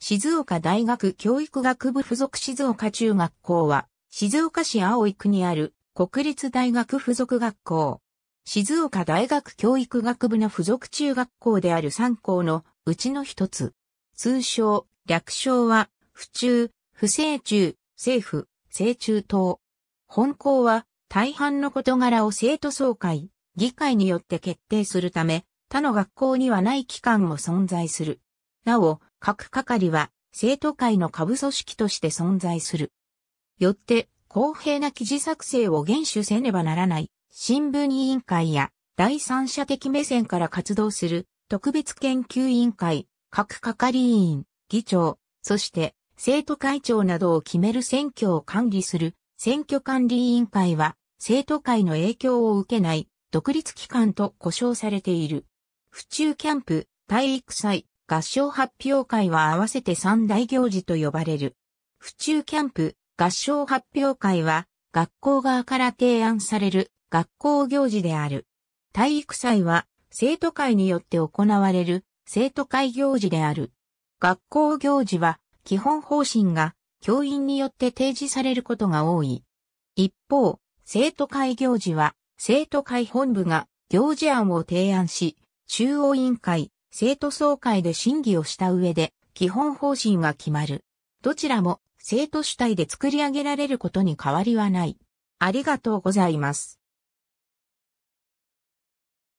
静岡大学教育学部附属静岡中学校は、静岡市青井区にある国立大学附属学校。静岡大学教育学部の附属中学校である3校のうちの一つ。通称、略称は、府中、不正中、政府、正中等。本校は、大半の事柄を生徒総会、議会によって決定するため、他の学校にはない機関も存在する。なお、各係は生徒会の下部組織として存在する。よって、公平な記事作成を厳守せねばならない、新聞委員会や第三者的目線から活動する特別研究委員会、各係委員、議長、そして生徒会長などを決める選挙を管理する選挙管理委員会は生徒会の影響を受けない独立機関と呼称されている。府中キャンプ、体育祭、合唱発表会は合わせて三大行事と呼ばれる。府中キャンプ、合唱発表会は、学校側から提案される学校行事である。体育祭は、生徒会によって行われる生徒会行事である。学校行事は、基本方針が教員によって提示されることが多い。一方、生徒会行事は、生徒会本部が行事案を提案し、中央委員会、生徒総会で審議をした上で、基本方針が決まる。どちらも生徒主体で作り上げられることに変わりはない。ありがとうございます。